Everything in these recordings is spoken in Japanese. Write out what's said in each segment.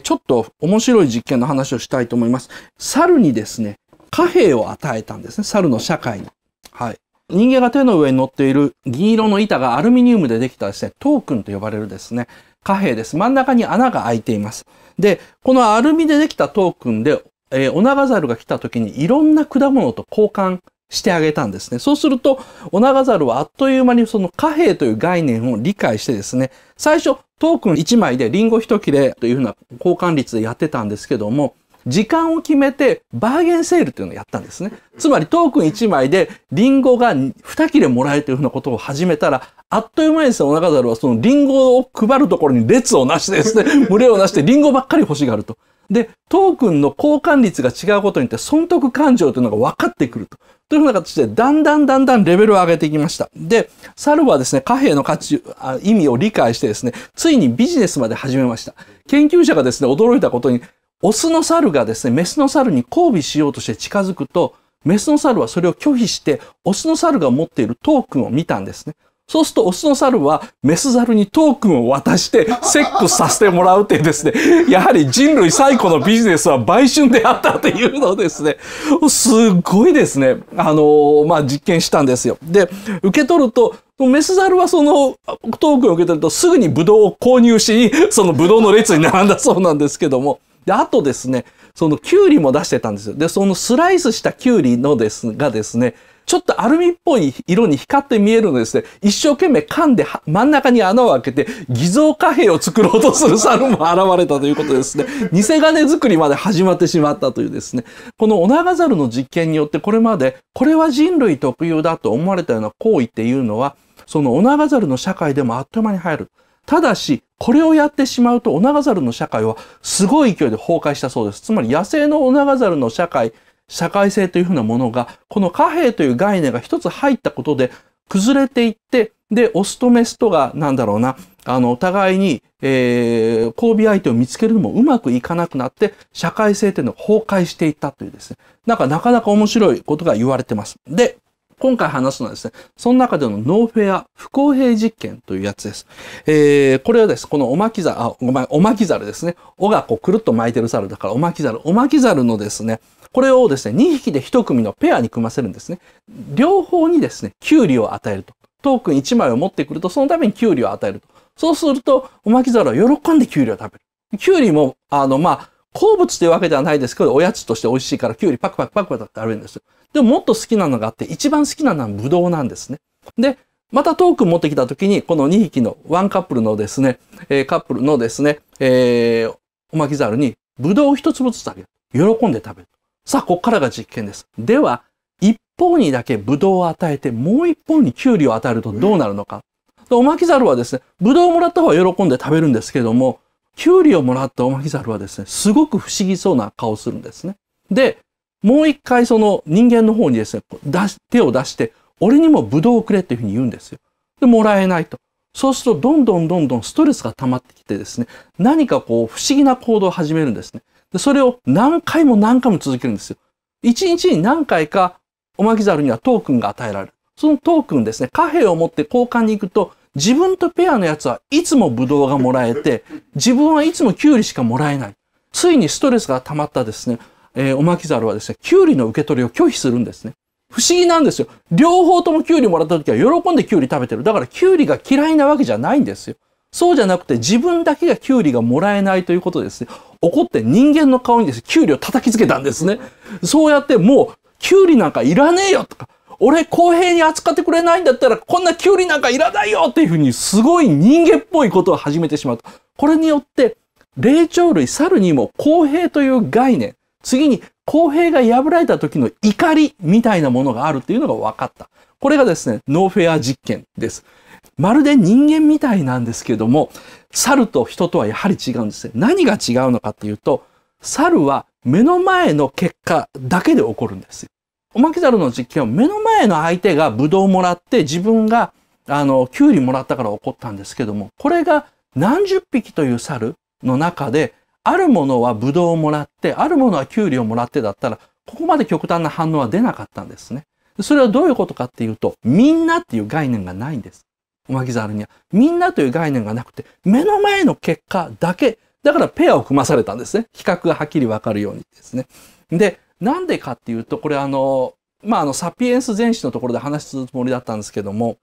ちょっと面白い実験の話をしたいと思います。猿にですね、貨幣を与えたんですね。猿の社会に。はい。人間が手の上に乗っている銀色の板がアルミニウムでできたですね、トークンと呼ばれるですね、貨幣です。真ん中に穴が開いています。で、このアルミでできたトークンで、えー、オナガザルが来た時にいろんな果物と交換してあげたんですね。そうすると、オナガザルはあっという間にその貨幣という概念を理解してですね、最初トークン1枚でリンゴ1切れというふうな交換率でやってたんですけども、時間を決めてバーゲンセールというのをやったんですね。つまりトークン1枚でリンゴが2切れもらえるというふうなことを始めたら、あっという間にですね、オナガザルはそのリンゴを配るところに列をなしてですね、群れをなしてリンゴばっかり欲しがると。で、トークンの交換率が違うことによって損得感情というのが分かってくると。というふうな形で、だんだんだんだんレベルを上げていきました。で、サルはですね、貨幣の価値、あ意味を理解してですね、ついにビジネスまで始めました。研究者がですね、驚いたことに、オスの猿がですね、メスの猿に交尾しようとして近づくと、メスの猿はそれを拒否して、オスの猿が持っているトークンを見たんですね。そうするとオスの猿はメス猿にトークンを渡してセックスさせてもらうというですね、やはり人類最古のビジネスは売春であったというのをですね、すごいですね、あのまあ、実験したんですよ。で、受け取ると、メス猿はそのトークンを受け取るとすぐにブドウを購入しに、そのブドウの列に並んだそうなんですけども、で、あとですね、そのキュウリも出してたんですよ。で、そのスライスしたキュウリのです、がですね、ちょっとアルミっぽい色に光って見えるのですね、一生懸命噛んで真ん中に穴を開けて偽造貨幣を作ろうとする猿も現れたということですね、偽金作りまで始まってしまったというですね、このオナガザルの実験によってこれまで、これは人類特有だと思われたような行為っていうのは、そのオナガザルの社会でもあっという間に入る。ただし、これをやってしまうとオナガザルの社会はすごい勢いで崩壊したそうです。つまり野生のオナガザルの社会社会性というふうなものが、この貨幣という概念が一つ入ったことで崩れていって、で、オスとメスとが、なんだろうな、あの、お互いに、えー、交尾相手を見つけるのもうまくいかなくなって、社会性というのを崩壊していったというですね、なんかなかなか面白いことが言われてます。で、今回話すのはですね、その中でのノーフェア不公平実験というやつです。えー、これはです、このおまきざあ、ごめん、おまきざるですね。おがこうくるっと巻いてる猿だからおまきざる。おまきざるのですね、これをですね、2匹で1組のペアに組ませるんですね。両方にですね、キュウリを与えると。トークン1枚を持ってくると、そのためにキュウリを与えると。そうすると、おまきるは喜んでキュウリを食べる。キュウリも、あの、まあ、好物というわけではないですけど、おやつとして美味しいから、キュウリパクパクパクパクってあるんですよ。でももっと好きなのがあって、一番好きなのはブドウなんですね。で、またトークン持ってきた時に、この2匹のワンカップルのですね、えー、カップルのですね、えー、おまきざるに、ブドウを一粒ずつあげる。喜んで食べる。さあ、ここからが実験です。では、一方にだけブドウを与えて、もう一方にキュウリを与えるとどうなるのか。でおまきざるはですね、ブドウをもらった方は喜んで食べるんですけども、キュウリをもらったおまきざるはですね、すごく不思議そうな顔をするんですね。で、もう一回その人間の方にですね、出し手を出して、俺にもブドウをくれっていうふうに言うんですよ。で、もらえないと。そうすると、どんどんどんどんストレスが溜まってきてですね、何かこう、不思議な行動を始めるんですね。で、それを何回も何回も続けるんですよ。一日に何回か、オマきザルにはトークンが与えられる。そのトークンですね、貨幣を持って交換に行くと、自分とペアのやつはいつもブドウがもらえて、自分はいつもキュウリしかもらえない。ついにストレスが溜まったですね、えー、オマキザルはですね、キュウリの受け取りを拒否するんですね。不思議なんですよ。両方ともキュウリもらった時は喜んでキュウリ食べてる。だからキュウリが嫌いなわけじゃないんですよ。そうじゃなくて自分だけが給料がもらえないということですね。怒って人間の顔にですね、給料叩きつけたんですね。そうやってもう、給料なんかいらねえよとか、俺公平に扱ってくれないんだったらこんな給料なんかいらないよっていうふうにすごい人間っぽいことを始めてしまう。これによって、霊長類、猿にも公平という概念、次に公平が破られた時の怒りみたいなものがあるっていうのが分かった。これがですね、ノーフェア実験です。まるで人間みたいなんですけども、猿と人とはやはり違うんですね。何が違うのかっていうと、猿は目の前の結果だけで起こるんですよ。おまけ猿の実験は目の前の相手がブドウをもらって自分があの、キュウリもらったから起こったんですけども、これが何十匹という猿の中で、あるものはブドウをもらって、あるものはキュウリをもらってだったら、ここまで極端な反応は出なかったんですね。それはどういうことかっていうと、みんなっていう概念がないんです。巻き猿にはみんなという概念がなくて目の前の結果だけだからペアを組まされたんですね比較がはっきりわかるようにですねでなんでかっていうとこれあのまああのサピエンス全史のところで話すつもりだったんですけども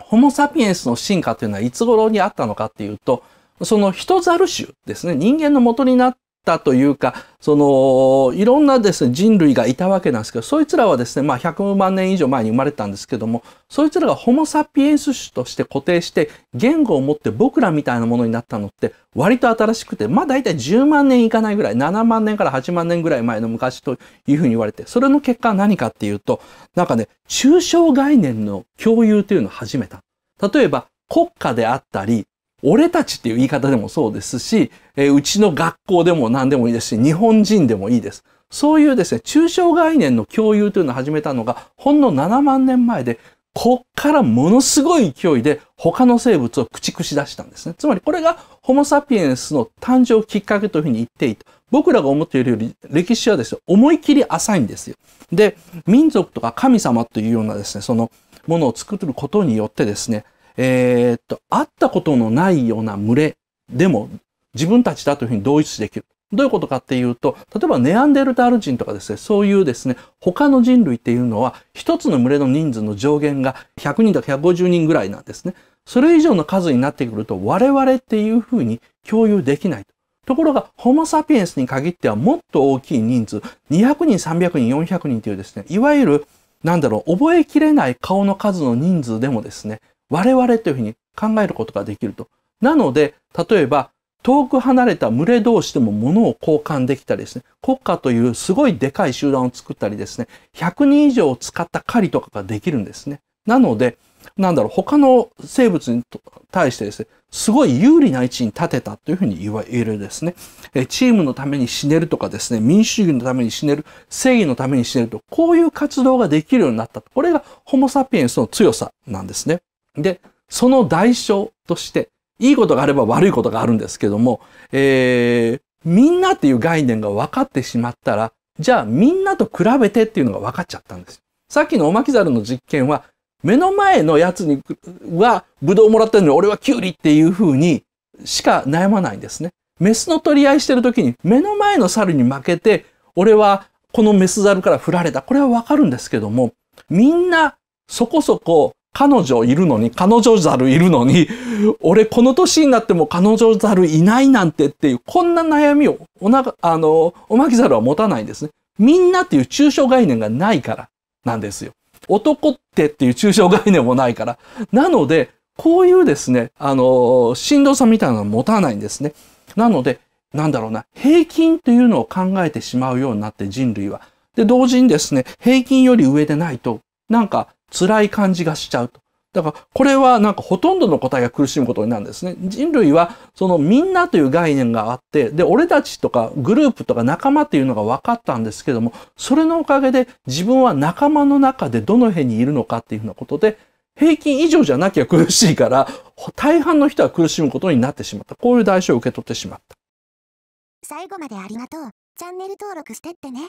ホモ・サピエンスの進化というのはいつ頃にあったのかっていうとその人猿種ですね人間の元になったというかそのいろんなです、ね、人類がいたわけなんですけどそいつらはですね、まあ、100万年以上前に生まれたんですけどもそいつらがホモ・サピエンス種として固定して言語を持って僕らみたいなものになったのって割と新しくてまあ大体10万年いかないぐらい7万年から8万年ぐらい前の昔というふうに言われてそれの結果は何かっていうとなんかね抽象概念の共有というのを始めた。例えば国家であったり俺たちっていう言い方でもそうですし、えうちの学校でも何でもいいですし、日本人でもいいです。そういうですね、抽象概念の共有というのを始めたのが、ほんの7万年前で、こっからものすごい勢いで他の生物を駆逐し出したんですね。つまりこれがホモ・サピエンスの誕生きっかけというふうに言っていた。僕らが思っているより歴史はですね、思い切り浅いんですよ。で、民族とか神様というようなですね、そのものを作ることによってですね、えー、っと、会ったことのないような群れでも自分たちだというふうに同一視できる。どういうことかっていうと、例えばネアンデルタール人とかですね、そういうですね、他の人類っていうのは、一つの群れの人数の上限が100人とか150人ぐらいなんですね。それ以上の数になってくると、我々っていうふうに共有できないと。ところが、ホモ・サピエンスに限ってはもっと大きい人数、200人、300人、400人というですね、いわゆる、なんだろう、覚えきれない顔の数の人数でもですね、我々というふうに考えることができると。なので、例えば、遠く離れた群れ同士でも物を交換できたりですね、国家というすごいでかい集団を作ったりですね、100人以上を使った狩りとかができるんですね。なので、なんだろう、他の生物に対してですね、すごい有利な位置に立てたというふうに言われるですね。チームのために死ねるとかですね、民主主義のために死ねる、正義のために死ねると、こういう活動ができるようになった。これがホモ・サピエンスの強さなんですね。で、その代償として、いいことがあれば悪いことがあるんですけども、えー、みんなっていう概念が分かってしまったら、じゃあみんなと比べてっていうのが分かっちゃったんです。さっきのおまきざるの実験は、目の前のやつにはブドウもらってるのに俺はキュウリっていう風にしか悩まないんですね。メスの取り合いしてる時に目の前の猿に負けて、俺はこのメス猿から振られた。これはわかるんですけども、みんなそこそこ彼女いるのに、彼女ざるいるのに、俺この年になっても彼女ざるいないなんてっていう、こんな悩みをおなあの、おまきざるは持たないんですね。みんなっていう抽象概念がないからなんですよ。男ってっていう抽象概念もないから。なので、こういうですね、あの、しんどさみたいなのは持たないんですね。なので、なんだろうな、平均というのを考えてしまうようになって人類は。で、同時にですね、平均より上でないと、なんか辛い感じがしちゃうと。だから、これはなんかほとんどの個体が苦しむことなんですね。人類は、そのみんなという概念があって、で、俺たちとかグループとか仲間っていうのが分かったんですけども、それのおかげで自分は仲間の中でどの辺にいるのかっていうようなことで、平均以上じゃなきゃ苦しいから、大半の人は苦しむことになってしまった。こういう代償を受け取ってしまった。最後までありがとう。チャンネル登録してってね。